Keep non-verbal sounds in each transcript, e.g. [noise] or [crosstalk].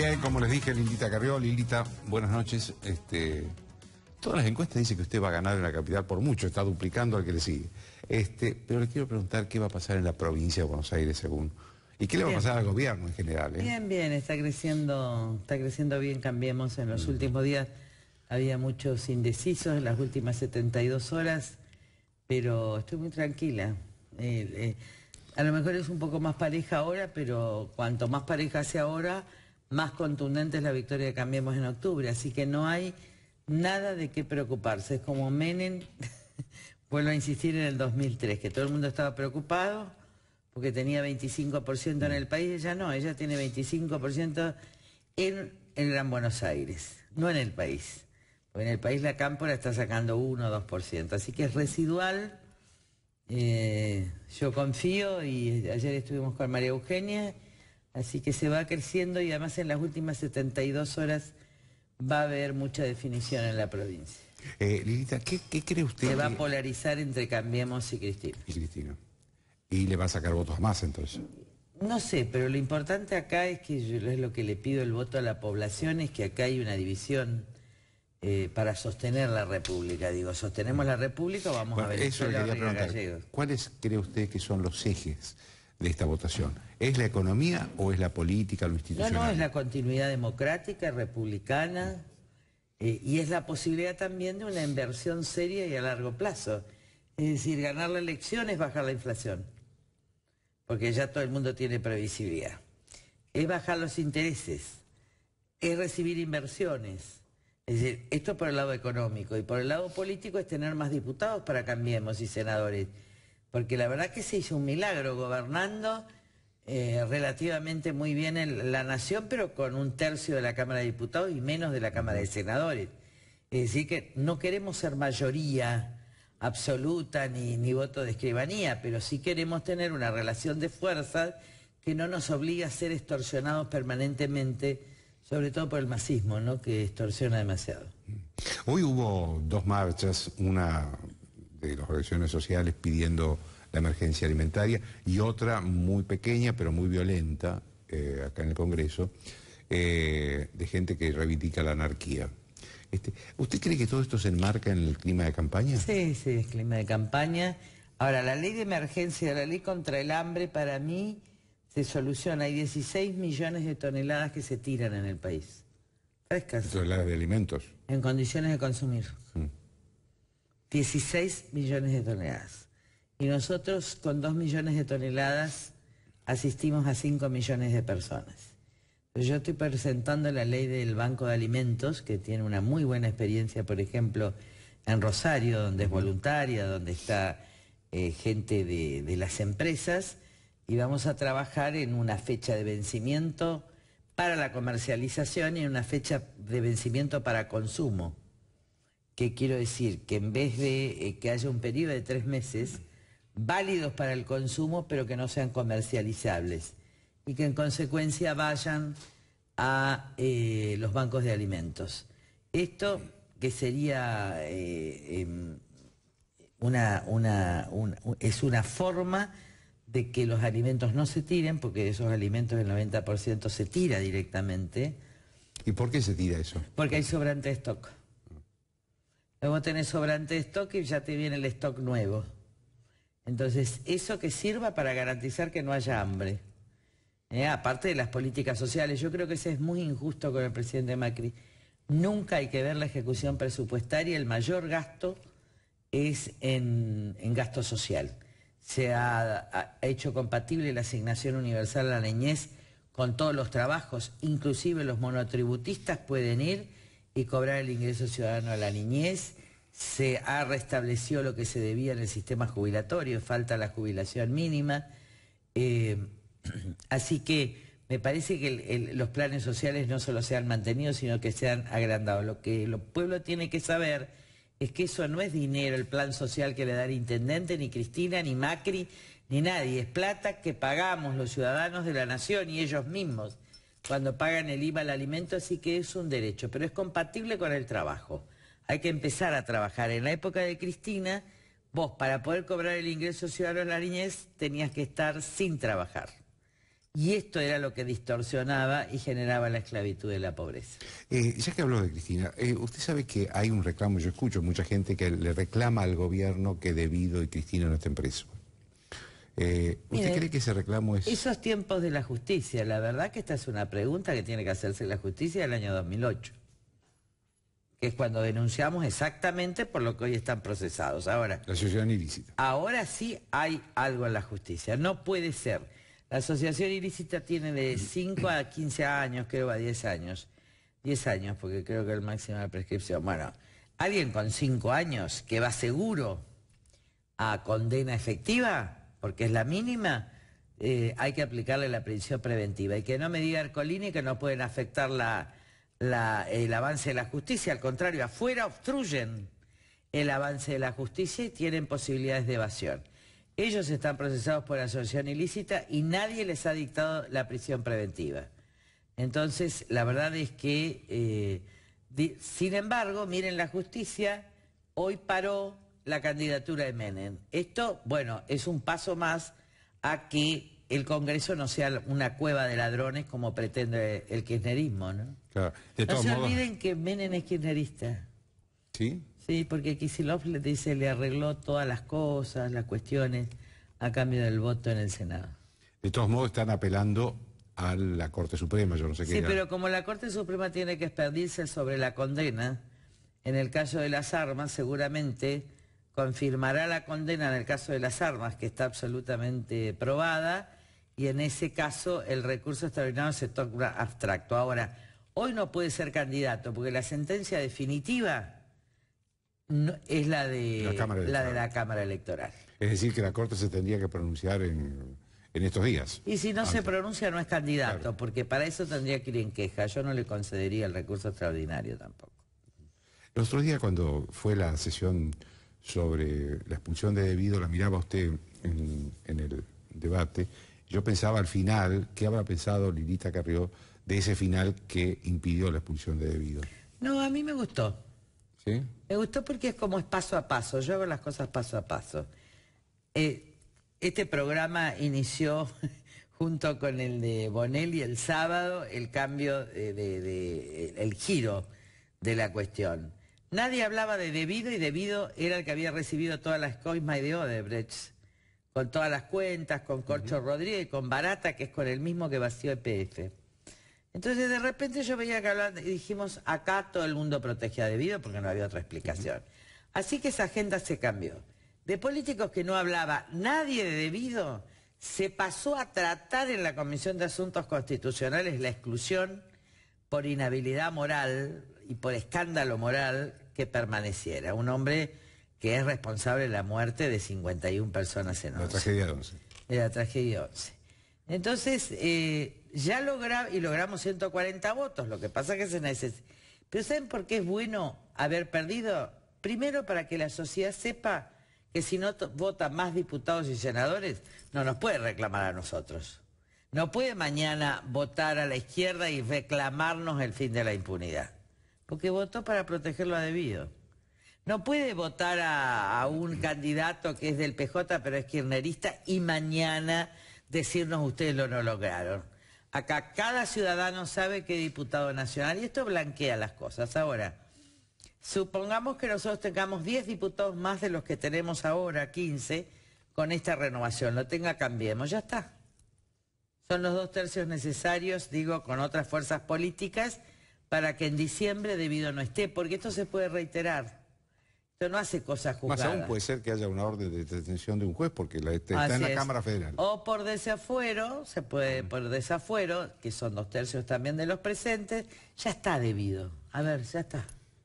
Bien, como les dije, Lilita Carrió, Lilita, buenas noches. Este, todas las encuestas dicen que usted va a ganar en la capital por mucho, está duplicando al que le sigue. Este, pero les quiero preguntar qué va a pasar en la provincia de Buenos Aires según. ¿Y qué le va a pasar al gobierno en general? ¿eh? Bien, bien, está creciendo, está creciendo bien, cambiemos. En los últimos días había muchos indecisos, en las últimas 72 horas, pero estoy muy tranquila. Eh, eh, a lo mejor es un poco más pareja ahora, pero cuanto más pareja sea ahora, más contundente es la victoria de Cambiemos en octubre, así que no hay nada de qué preocuparse. Es como Menem, [laughs] vuelvo a insistir, en el 2003, que todo el mundo estaba preocupado porque tenía 25% en el mm. país, ella no, ella tiene 25% en el Gran Buenos Aires, no en el país. Porque en el país la cámpora está sacando 1 o 2%, así que es residual. Eh, yo confío y ayer estuvimos con María Eugenia Así que se va creciendo y además en las últimas 72 horas va a haber mucha definición en la provincia. Eh, Lilita, ¿qué, cree usted? Se va a polarizar entre Cambiemos y Cristina. Y Cristina. Y le va a sacar votos más entonces. No sé, pero lo importante acá es que yo, es lo que le pido el voto a la población, es que acá hay una división eh, para sostener la República. Digo, ¿sostenemos la República o vamos a ver Eso quería ¿Cuáles cree usted que son los ejes? de esta votación. ¿Es la economía o es la política, lo institucional? No, no, es la continuidad democrática, republicana, eh, y es la posibilidad también de una inversión seria y a largo plazo. Es decir, ganar la elección es bajar la inflación, porque ya todo el mundo tiene previsibilidad. Es bajar los intereses, es recibir inversiones. Es decir, esto por el lado económico y por el lado político es tener más diputados para Cambiemos y senadores porque la verdad que se hizo un milagro gobernando eh, relativamente muy bien en la nación, pero con un tercio de la Cámara de Diputados y menos de la Cámara de Senadores. Es decir, que no queremos ser mayoría absoluta ni, ni voto de escribanía, pero sí queremos tener una relación de fuerzas que no nos obliga a ser extorsionados permanentemente, sobre todo por el masismo, ¿no? que extorsiona demasiado. Hoy hubo dos marchas, una de las organizaciones sociales pidiendo la emergencia alimentaria y otra muy pequeña pero muy violenta eh, acá en el Congreso eh, de gente que reivindica la anarquía. Este, ¿Usted cree que todo esto se enmarca en el clima de campaña? Sí, sí, es clima de campaña. Ahora, la ley de emergencia, la ley contra el hambre, para mí se soluciona. Hay 16 millones de toneladas que se tiran en el país. Frescas. Toneladas de alimentos. En condiciones de consumir. Mm. 16 millones de toneladas. Y nosotros con 2 millones de toneladas asistimos a 5 millones de personas. Yo estoy presentando la ley del Banco de Alimentos, que tiene una muy buena experiencia, por ejemplo, en Rosario, donde es voluntaria, donde está eh, gente de, de las empresas, y vamos a trabajar en una fecha de vencimiento para la comercialización y en una fecha de vencimiento para consumo que quiero decir que en vez de eh, que haya un periodo de tres meses válidos para el consumo, pero que no sean comercializables y que en consecuencia vayan a eh, los bancos de alimentos. Esto que sería eh, em, una, una, es una forma de que los alimentos no se tiren, porque esos alimentos el 90% se tira directamente. ¿Y por qué se tira eso? Porque hay sobrante stock. Luego tenés sobrante de stock y ya te viene el stock nuevo. Entonces, eso que sirva para garantizar que no haya hambre. Eh, aparte de las políticas sociales, yo creo que ese es muy injusto con el presidente Macri. Nunca hay que ver la ejecución presupuestaria, el mayor gasto es en, gasto social. Se ha, hecho compatible la asignación universal a la niñez con todos los trabajos, inclusive los monotributistas pueden ir y cobrar el ingreso ciudadano a la niñez. Se ha restablecido lo que se debía en el sistema jubilatorio, falta la jubilación mínima. Eh, [clears throat] así que me parece que los planes sociales no solo se han mantenido, sino que se han agrandado. Lo que el pueblo tiene que saber es que eso no es dinero, el plan social que le da el intendente, ni Cristina, ni Macri, ni nadie. Es plata que pagamos los ciudadanos de la nación y ellos mismos cuando pagan el IVA al alimento, así que es un derecho, pero es compatible con el trabajo. Hay que empezar a trabajar. En la época de Cristina, vos para poder cobrar el ingreso ciudadano en la niñez tenías que estar sin trabajar. Y esto era lo que distorsionaba y generaba la esclavitud y la pobreza. Eh, ya que habló de Cristina, eh, usted sabe que hay un reclamo, yo escucho mucha gente que le reclama al gobierno que Debido y Cristina no estén presos. Eh, ¿Usted cree que ese reclamo es...? Esos tiempos de la justicia, la verdad que esta es una pregunta que tiene que hacerse la justicia del año 2008, que es cuando denunciamos exactamente por lo que hoy están procesados. Ahora... La asociación ilícita. Ahora sí hay algo en la justicia, no puede ser. La asociación ilícita tiene de 5 a 15 años, creo a 10 años. 10 años, porque creo que el máximo de prescripción. Bueno, alguien con 5 años que va seguro a condena efectiva porque es la mínima, eh, hay que aplicarle la prisión preventiva. Y que no me diga Arcolini que no pueden afectar el avance de la justicia, al contrario, afuera obstruyen el avance de la justicia y tienen posibilidades de evasión. Ellos están procesados por asociación ilícita y nadie les ha dictado la prisión preventiva. Entonces, la verdad es que, eh, sin embargo, miren, la justicia hoy paró la candidatura de Menem. Esto, bueno, es un paso más a que el Congreso no sea una cueva de ladrones como pretende el kirchnerismo, ¿no? no se olviden que Menem es kirchnerista. ¿Sí? Sí, porque Kisilov le dice, le arregló todas las cosas, las cuestiones, a cambio del voto en el Senado. De todos modos están apelando a la Corte Suprema, yo no sé qué. Sí, pero como la Corte Suprema tiene que expedirse sobre la condena, en el caso de las armas seguramente confirmará la condena en el caso de las armas, que está absolutamente probada, y en ese caso el recurso extraordinario se torna abstracto. Ahora, hoy no puede ser candidato, porque la sentencia definitiva es la, de la, Cámara Electoral. Es decir, que la Corte se tendría que pronunciar en, estos días. Y si no se pronuncia no es candidato, porque para eso tendría que ir en queja. Yo no le concedería el recurso extraordinario tampoco. El otro día cuando fue la sesión sobre la expulsión de Debido, la miraba usted en, el debate, yo pensaba al final, ¿qué habrá pensado Lilita Carrió de ese final que impidió la expulsión de Debido? No, a mí me gustó. ¿Sí? Me gustó porque es como es paso a paso, yo hago las cosas paso a paso. Eh, este programa inició [laughs] junto con el de Bonelli el sábado el cambio de, el giro de la cuestión. Nadie hablaba de Debido y Debido era el que había recibido todas las coimas de Odebrecht, con todas las cuentas, con Corcho Rodríguez, con Barata, que es con el mismo que vació EPF. Entonces de repente yo veía que hablaban y dijimos, acá todo el mundo protegía Debido porque no había otra explicación. Así que esa agenda se cambió. De políticos que no hablaba nadie de Debido, se pasó a tratar en la Comisión de Asuntos Constitucionales la exclusión por inhabilidad moral y por escándalo moral que permaneciera. Un hombre que es responsable de la muerte de 51 personas en 11. La tragedia 11. la tragedia 11. Entonces, eh, ya logra y logramos 140 votos, lo que pasa es que se necesita. Pero ¿saben por qué es bueno haber perdido? Primero, para que la sociedad sepa que si no vota más diputados y senadores, no nos puede reclamar a nosotros. No puede mañana votar a la izquierda y reclamarnos el fin de la impunidad porque votó para protegerlo lo debido. No puede votar a, un candidato que es del PJ pero es kirchnerista y mañana decirnos ustedes lo no lograron. Acá cada ciudadano sabe que diputado nacional y esto blanquea las cosas. Ahora, supongamos que nosotros tengamos 10 diputados más de los que tenemos ahora, 15, con esta renovación. Lo tenga, cambiemos, ya está. Son los dos tercios necesarios, digo, con otras fuerzas políticas para que en diciembre debido no esté, porque esto se puede reiterar. Esto no hace cosas juzgadas. Más aún puede ser que haya una orden de detención de un juez porque este, está en la Cámara Federal. O por desafuero, se puede por desafuero, que son dos tercios también de los presentes, ya está debido. A ver, ya está.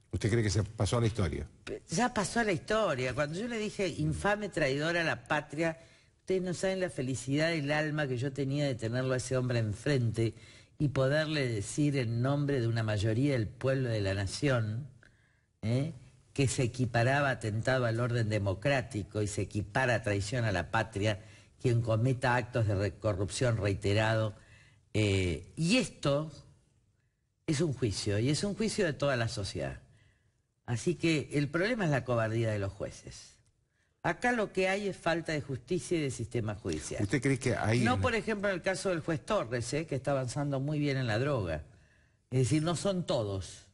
¿Usted cree que se pasó a la historia? Ya pasó a la historia. Cuando yo le dije infame traidor a la patria, ustedes no saben la felicidad del alma que yo tenía de tenerlo a ese hombre enfrente y poderle decir en nombre de una mayoría del pueblo de la nación ¿eh? que se equiparaba atentado al orden democrático y se equipara traición a la patria quien cometa actos de corrupción reiterado. Eh, y esto es un juicio, y es un juicio de toda la sociedad. Así que el problema es la cobardía de los jueces. Acá lo que hay es falta de justicia y de sistema judicial. ¿Usted cree que hay...? No, por ejemplo, en el caso del juez Torres, eh, que está avanzando muy bien en la droga. Es decir, no son todos,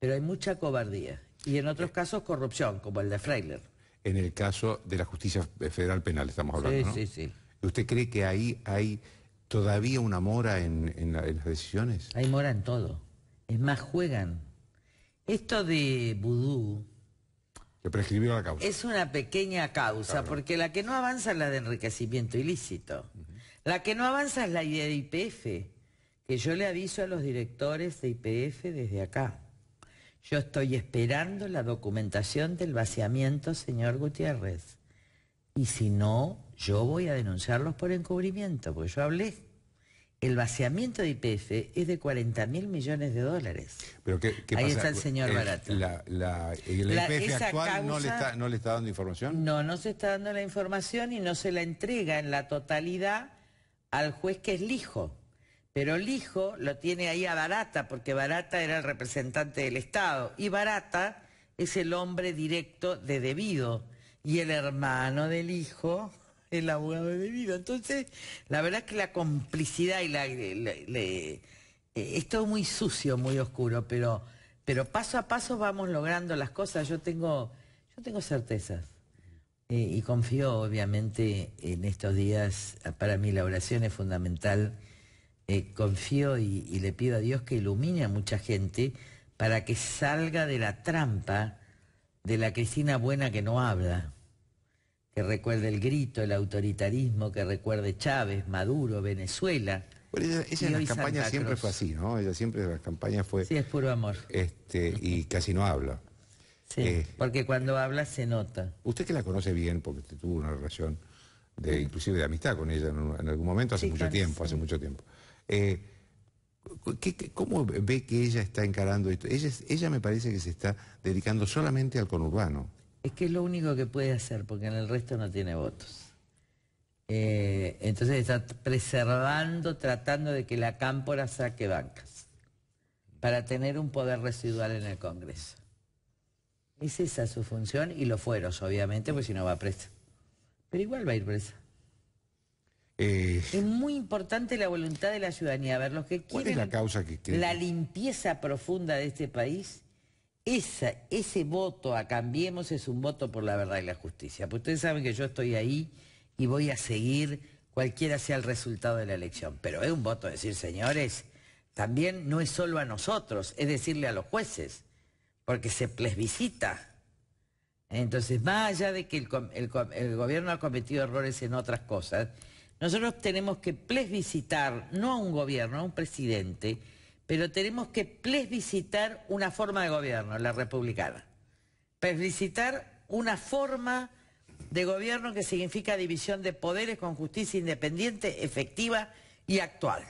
pero hay mucha cobardía. Y en otros eh. casos, corrupción, como el de Freiler. En el caso de la justicia federal penal estamos hablando, ¿no? sí, sí. ¿Usted cree que ahí hay todavía una mora en, en las decisiones? Hay mora en todo. Es más, juegan. Esto de vudú, prescribió Es una pequeña causa, porque la que no avanza es la de enriquecimiento ilícito. La que no avanza es la idea de IPF, que yo le aviso a los directores de IPF desde acá. Yo estoy esperando la documentación del vaciamiento, señor Gutiérrez. Y si no, yo voy a denunciarlos por encubrimiento, porque yo hablé el vaciamiento de IPF es de 40 mil millones de dólares. Pero Ahí está el señor Barata. el actual no, le está, le está dando información. No, no se está dando la información y no se la entrega en la totalidad al juez que es Lijo. Pero hijo lo tiene ahí a Barata, porque Barata era el representante del Estado. Y Barata es el hombre directo de Debido y el hermano del hijo el abogado de vida. Entonces, la verdad es que la complicidad y la, eh, es todo muy sucio, muy oscuro, pero, pero paso a paso vamos logrando las cosas. Yo tengo, yo tengo certezas. Eh, y confío, obviamente, en estos días. Para mí la oración es fundamental. Eh, confío y, y, le pido a Dios que ilumine a mucha gente para que salga de la trampa de la Cristina buena que no habla que recuerde el grito, el autoritarismo, que recuerde Chávez, Maduro, Venezuela. ella, en las campañas siempre fue así, ¿no? Ella siempre en las campañas fue... Sí, es puro amor. Este, y [laughs] casi no habla. Sí, eh, porque cuando habla se nota. Usted que la conoce bien, porque tuvo una relación de, inclusive de amistad con ella en, algún momento, hace mucho tiempo, hace mucho tiempo. cómo ve que ella está encarando esto? Ella, ella me parece que se está dedicando solamente al conurbano. Es que es lo único que puede hacer, porque en el resto no tiene votos. Eh, entonces está preservando, tratando de que la cámpora saque bancas para tener un poder residual en el Congreso. Es esa su función y los fueros, obviamente, pues si no va presa. Pero igual va a ir presa. Eh. es muy importante la voluntad de la ciudadanía. A ver, los que quieren. la causa que La limpieza profunda de este país esa, ese voto a Cambiemos es un voto por la verdad y la justicia. Pues ustedes saben que yo estoy ahí y voy a seguir cualquiera sea el resultado de la elección. Pero es un voto decir, señores, también no es solo a nosotros, es decirle a los jueces, porque se plebiscita. Entonces, más allá de que el, gobierno ha cometido errores en otras cosas, nosotros tenemos que plebiscitar no a un gobierno, a un presidente, pero tenemos que plebiscitar una forma de gobierno, la republicana. Plebiscitar una forma de gobierno que significa división de poderes con justicia independiente, efectiva y actual.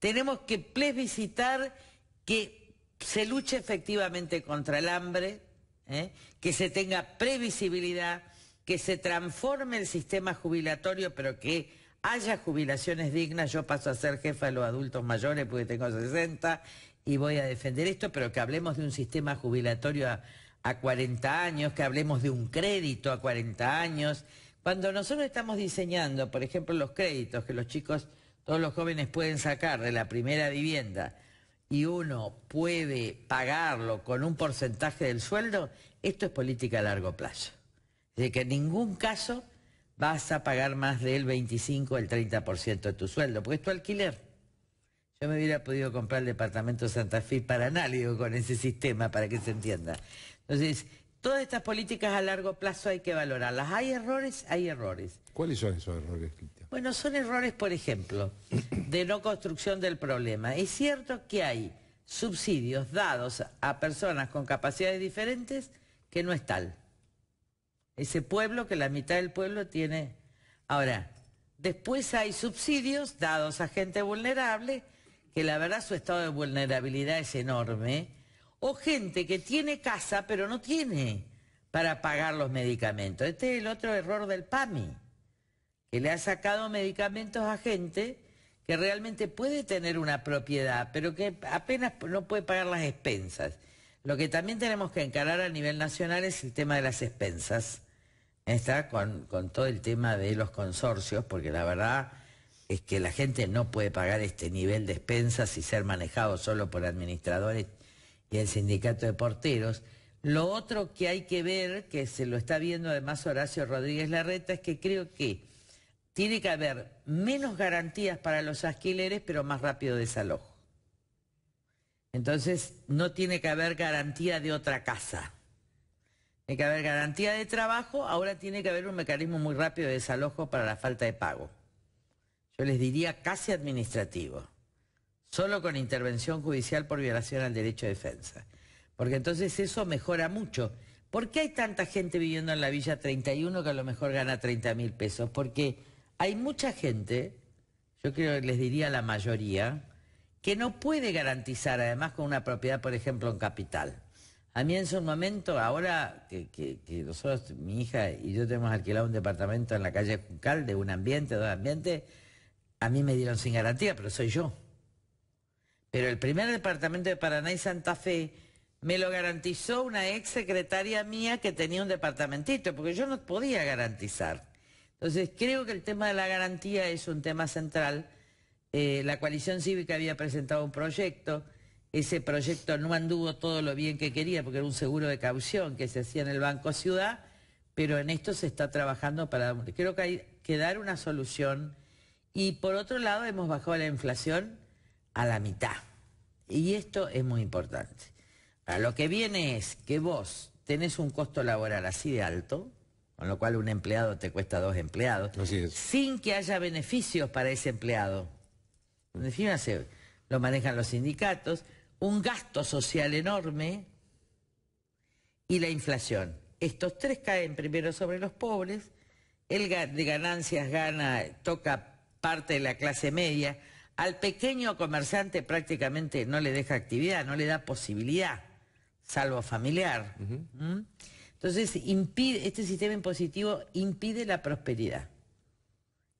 Tenemos que plebiscitar que se luche efectivamente contra el hambre, ¿eh? que se tenga previsibilidad, que se transforme el sistema jubilatorio, pero que haya jubilaciones dignas, yo paso a ser jefa de los adultos mayores porque tengo 60 y voy a defender esto, pero que hablemos de un sistema jubilatorio a, 40 años, que hablemos de un crédito a 40 años. Cuando nosotros estamos diseñando, por ejemplo, los créditos que los chicos, todos los jóvenes pueden sacar de la primera vivienda y uno puede pagarlo con un porcentaje del sueldo, esto es política a largo plazo. De que en ningún caso vas a pagar más del 25 o el 30% de tu sueldo, porque es tu alquiler. Yo me hubiera podido comprar el departamento Santa Fe para análogo con ese sistema, para que se entienda. Entonces, todas estas políticas a largo plazo hay que valorarlas. Hay errores, hay errores. ¿Cuáles son esos errores, Cristian? Bueno, son errores, por ejemplo, de no construcción del problema. Es cierto que hay subsidios dados a personas con capacidades diferentes que no es tal ese pueblo, que la mitad del pueblo tiene. Ahora, después hay subsidios dados a gente vulnerable, que la verdad su estado de vulnerabilidad es enorme, o gente que tiene casa pero no tiene para pagar los medicamentos. Este es el otro error del PAMI, que le ha sacado medicamentos a gente que realmente puede tener una propiedad, pero que apenas no puede pagar las expensas. Lo que también tenemos que encarar a nivel nacional es el tema de las expensas está con, con todo el tema de los consorcios, porque la verdad es que la gente no puede pagar este nivel de expensas y ser manejado solo por administradores y el sindicato de porteros. Lo otro que hay que ver, que se lo está viendo además Horacio Rodríguez Larreta, es que creo que tiene que haber menos garantías para los alquileres, pero más rápido desalojo. Entonces, no tiene que haber garantía de otra casa. Tiene que haber garantía de trabajo, ahora tiene que haber un mecanismo muy rápido de desalojo para la falta de pago. Yo les diría casi administrativo, solo con intervención judicial por violación al derecho de defensa. Porque entonces eso mejora mucho. ¿Por qué hay tanta gente viviendo en la Villa 31 que a lo mejor gana 30 mil pesos? Porque hay mucha gente, yo creo que les diría la mayoría, que no puede garantizar además con una propiedad, por ejemplo, en capital. A mí en su momento, ahora que, nosotros, mi hija y yo tenemos alquilado un departamento en la calle Cucal de un ambiente, dos ambientes, a mí me dieron sin garantía, pero soy yo. Pero el primer departamento de Paraná y Santa Fe me lo garantizó una ex secretaria mía que tenía un departamentito, porque yo no podía garantizar. Entonces creo que el tema de la garantía es un tema central. Eh, la coalición cívica había presentado un proyecto ese proyecto no anduvo todo lo bien que quería, porque era un seguro de caución que se hacía en el Banco Ciudad, pero en esto se está trabajando para... Creo que hay que dar una solución. Y por otro lado, hemos bajado la inflación a la mitad. Y esto es muy importante. lo que viene es que vos tenés un costo laboral así de alto, con lo cual un empleado te cuesta dos empleados, sin que haya beneficios para ese empleado. lo manejan los sindicatos, un gasto social enorme y la inflación. Estos tres caen primero sobre los pobres, el de ganancias gana, toca parte de la clase media, al pequeño comerciante prácticamente no le deja actividad, no le da posibilidad, salvo familiar. ¿Mm? Entonces, impide, este sistema impositivo impide la prosperidad.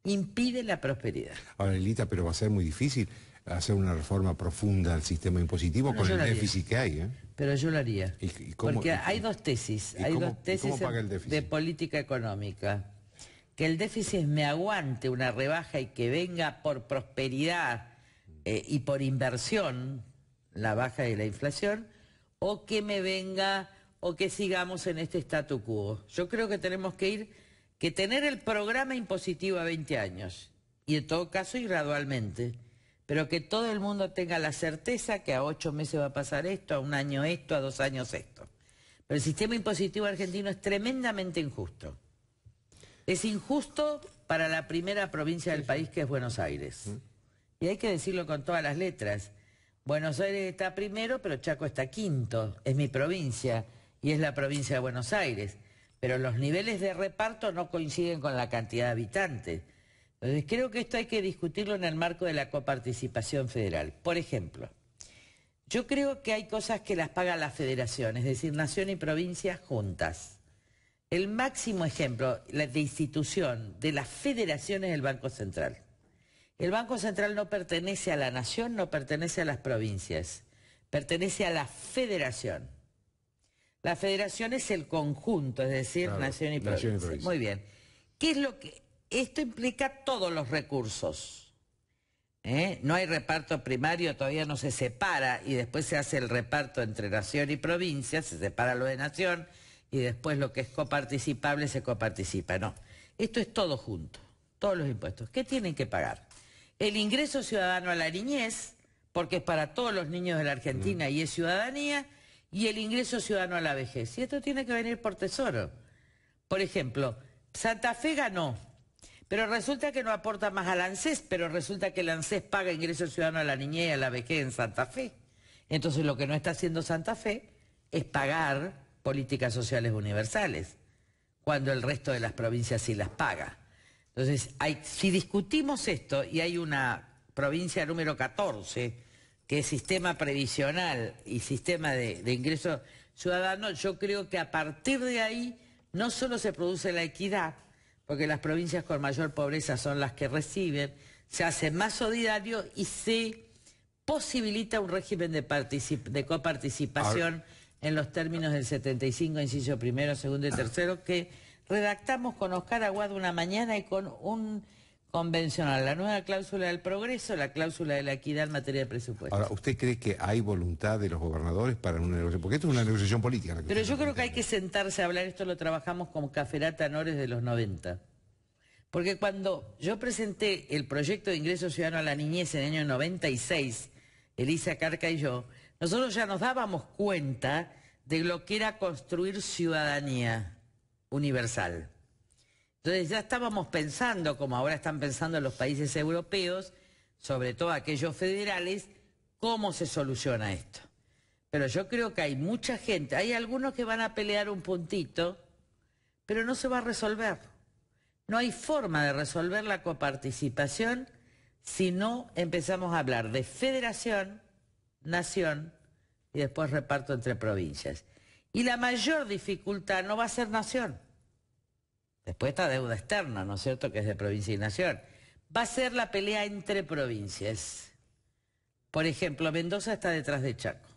Impide la prosperidad. Ahora, pero va a ser muy difícil hacer una reforma profunda al sistema impositivo con el déficit que hay. ¿eh? Pero yo lo haría. Porque hay dos tesis, hay dos tesis de política económica. Que el déficit me aguante una rebaja y que venga por prosperidad eh, y por inversión la baja de la inflación, o que me venga o que sigamos en este statu quo. Yo creo que tenemos que ir, que tener el programa impositivo a 20 años, y en todo caso ir gradualmente pero que todo el mundo tenga la certeza que a ocho meses va a pasar esto, a un año esto, a dos años esto. Pero el sistema impositivo argentino es tremendamente injusto. Es injusto para la primera provincia del país que es Buenos Aires. Y hay que decirlo con todas las letras. Buenos Aires está primero, pero Chaco está quinto. Es mi provincia y es la provincia de Buenos Aires. Pero los niveles de reparto no coinciden con la cantidad de habitantes. Entonces, creo que esto hay que discutirlo en el marco de la coparticipación federal. Por ejemplo, yo creo que hay cosas que las paga la federación, es decir, nación y provincia juntas. El máximo ejemplo de institución de las federaciones el Banco Central. El Banco Central no pertenece a la nación, no pertenece a las provincias, pertenece a la federación. La federación es el conjunto, es decir, nación, y nación, provincia. Muy bien. ¿Qué es lo que esto implica todos los recursos. ¿eh? No hay reparto primario, todavía no se separa y después se hace el reparto entre nación y provincia, se separa lo de nación y después lo que es coparticipable se coparticipa. No, esto es todo junto, todos los impuestos. ¿Qué tienen que pagar? El ingreso ciudadano a la niñez, porque es para todos los niños de la Argentina y es ciudadanía, y el ingreso ciudadano a la vejez. Y esto tiene que venir por tesoro. Por ejemplo, Santa Fe ganó pero resulta que no aporta más al ANSES, pero resulta que el ANSES paga ingreso ciudadano a la niñez y a la vejez en Santa Fe. Entonces lo que no está haciendo Santa Fe es pagar políticas sociales universales, cuando el resto de las provincias sí las paga. Entonces, si discutimos esto y hay una provincia número 14, que es sistema previsional y sistema de, ingresos ciudadanos, ciudadano, yo creo que a partir de ahí no solo se produce la equidad, porque las provincias con mayor pobreza son las que reciben, se hace más solidario y se posibilita un régimen de, coparticipación en los términos del 75, inciso primero, segundo y tercero, que redactamos con Oscar Aguado una mañana y con un convencional, la nueva cláusula del progreso, la cláusula de la equidad en materia de presupuesto. Ahora, ¿usted cree que hay voluntad de los gobernadores para una negociación? Porque esto es una negociación política. Pero yo creo que hay que sentarse a hablar, esto lo trabajamos con Caferata Nores de los 90. Porque cuando yo presenté el proyecto de ingreso ciudadano a la niñez en el año 96, Elisa Carca y yo, nosotros ya nos dábamos cuenta de lo que era construir ciudadanía universal. Entonces ya estábamos pensando, como ahora están pensando los países europeos, sobre todo aquellos federales, cómo se soluciona esto. Pero yo creo que hay mucha gente, hay algunos que van a pelear un puntito, pero no se va a resolver. No hay forma de resolver la coparticipación si no empezamos a hablar de federación, nación y después reparto entre provincias. Y la mayor dificultad no va a ser nación. Después está deuda externa, ¿no es cierto?, que es de provincia y nación. Va a ser la pelea entre provincias. Por ejemplo, Mendoza está detrás de Chaco.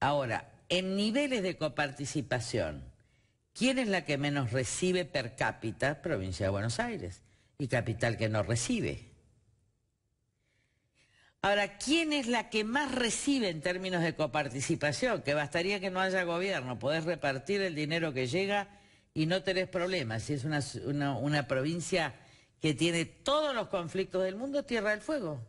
Ahora, en niveles de coparticipación, ¿quién es la que menos recibe per cápita? Provincia de Buenos Aires. Y capital que no recibe. Ahora, ¿quién es la que más recibe en términos de coparticipación? Que bastaría que no haya gobierno, podés repartir el dinero que llega y no tenés problemas. Si es una, provincia que tiene todos los conflictos del mundo, Tierra del Fuego.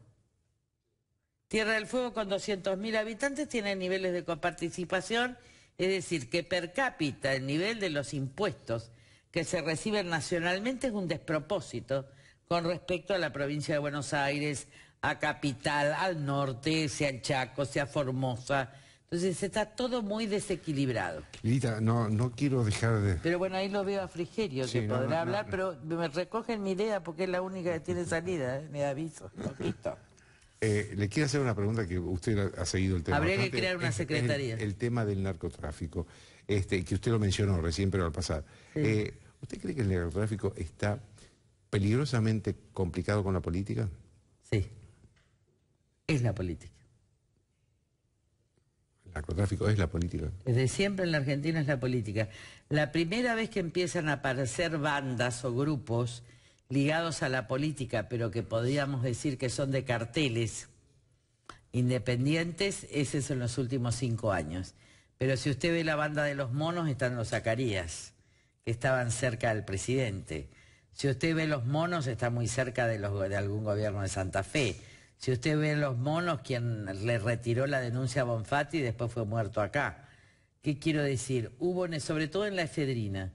Tierra del Fuego con 200.000 habitantes tiene niveles de coparticipación, es decir, que per cápita el nivel de los impuestos que se reciben nacionalmente es un despropósito con respecto a la provincia de Buenos Aires, a Capital, al norte, sea el Chaco, sea Formosa, entonces está todo muy desequilibrado. Lita, no, no quiero dejar de... Pero bueno, ahí lo veo a Frigerio, que podrá hablar, pero me recogen mi idea porque es la única que tiene salida, ¿eh? me aviso, eh, le quiero hacer una pregunta que usted ha seguido el tema. Habría que crear una secretaría. El, tema del narcotráfico, este, que usted lo mencionó recién, pero al pasar. Eh, ¿Usted cree que el narcotráfico está peligrosamente complicado con la política? Sí, es la política. El narcotráfico es la política. Desde siempre en la Argentina es la política. La primera vez que empiezan a aparecer bandas o grupos ligados a la política, pero que podríamos decir que son de carteles independientes, ese es en los últimos cinco años. Pero si usted ve la banda de los monos, están los Zacarías, que estaban cerca del presidente. Si usted ve los monos, está muy cerca de, de algún gobierno de Santa Fe. Si usted ve los monos, quien le retiró la denuncia a Bonfatti después fue muerto acá. ¿Qué quiero decir? Hubo, sobre todo en la efedrina,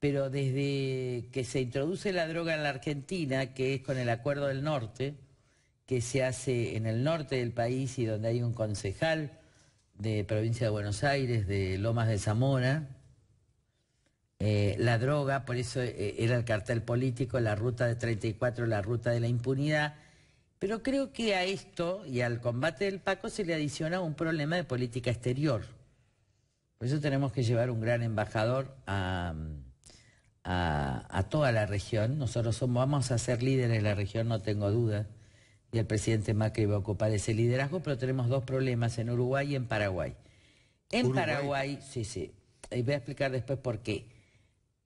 pero desde que se introduce la droga en la Argentina, que es con el Acuerdo del Norte, que se hace en el norte del país y donde hay un concejal de provincia de Buenos Aires, de Lomas de Zamora, eh, la droga, por eso eh, era el cartel político, la ruta de 34, la ruta de la impunidad, pero creo que a esto y al combate del Paco se le adiciona un problema de política exterior. Por eso tenemos que llevar un gran embajador a, toda la región. Nosotros vamos a ser líderes de la región, no tengo duda. Y el presidente Macri va a ocupar ese liderazgo, pero tenemos dos problemas en Uruguay y en Paraguay. En Paraguay, sí, sí, y eh, voy a explicar después por qué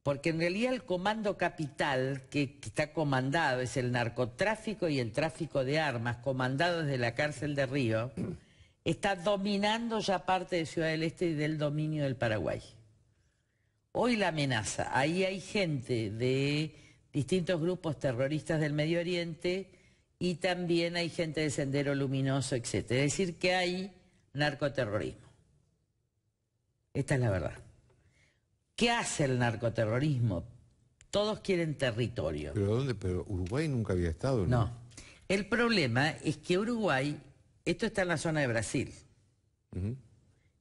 porque en realidad el comando capital que, está comandado es el narcotráfico y el tráfico de armas, comandado desde la cárcel de Río, [clears throat] está dominando ya parte de Ciudad del Este y del dominio del Paraguay. Hoy la amenaza, ahí hay gente de distintos grupos terroristas del Medio Oriente y también hay gente de Sendero Luminoso, etc. Es decir, que hay narcoterrorismo. Esta es la verdad. ¿Qué hace el narcoterrorismo? Todos quieren territorio. ¿Pero dónde? Pero Uruguay nunca había estado, ¿no? El problema es que Uruguay, esto está en la zona de Brasil.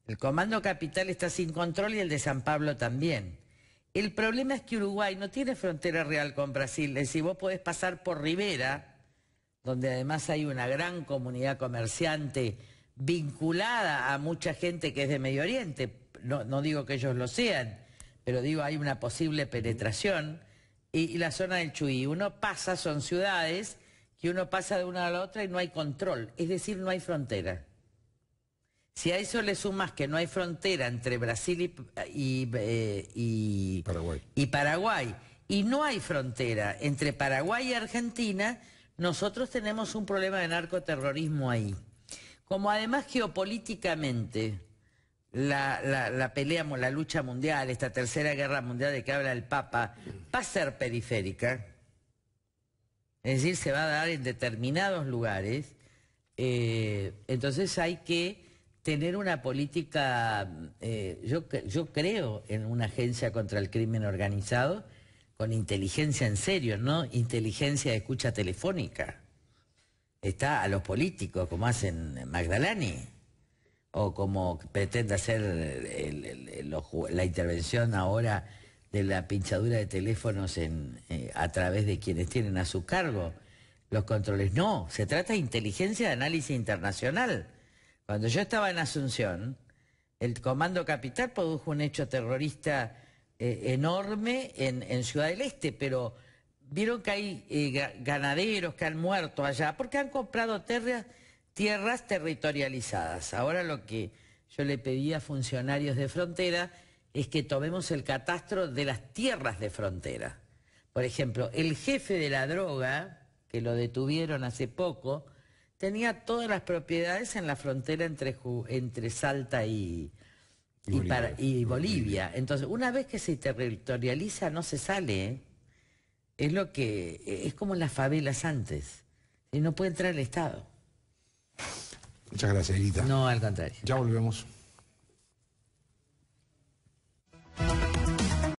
El Comando Capital está sin control y el de San Pablo también. El problema es que Uruguay no tiene frontera real con Brasil. Es decir, vos podés pasar por Rivera, donde además hay una gran comunidad comerciante vinculada a mucha gente que es de Medio Oriente. No, no digo que ellos lo sean pero digo, hay una posible penetración. Y, la zona del Chuy, uno pasa, son ciudades que uno pasa de una a la otra y no hay control, es decir, no hay frontera. Si a eso le sumas que no hay frontera entre Brasil y, eh, Paraguay. y no hay frontera entre Paraguay y Argentina, nosotros tenemos un problema de narcoterrorismo ahí. Como además geopolíticamente la, la, la peleamos, la lucha mundial, esta tercera guerra mundial de que habla el Papa, va a ser periférica. Es decir, se va a dar en determinados lugares. Eh, entonces hay que tener una política, eh, yo, yo creo en una agencia contra el crimen organizado con inteligencia en serio, no inteligencia de escucha telefónica. Está a los políticos, como hacen Magdalani o como pretende hacer la intervención ahora de la pinchadura de teléfonos eh, a través de quienes tienen a su cargo los controles. No, se trata de inteligencia de análisis internacional. Cuando yo estaba en Asunción, el Comando Capital produjo un hecho terrorista eh, enorme en, Ciudad del Este, pero vieron que hay eh, ganaderos que han muerto allá porque han comprado tierras tierras territorializadas. Ahora lo que yo le pedí a funcionarios de frontera es que tomemos el catastro de las tierras de frontera. Por ejemplo, el jefe de la droga, que lo detuvieron hace poco, tenía todas las propiedades en la frontera entre, entre Salta y, Bolivia. Entonces, una vez que se territorializa, no se sale. ¿eh? Es lo que es como las favelas antes. Y no puede entrar el Estado. Muchas gracias, Guita. No, al contrario. Ya volvemos.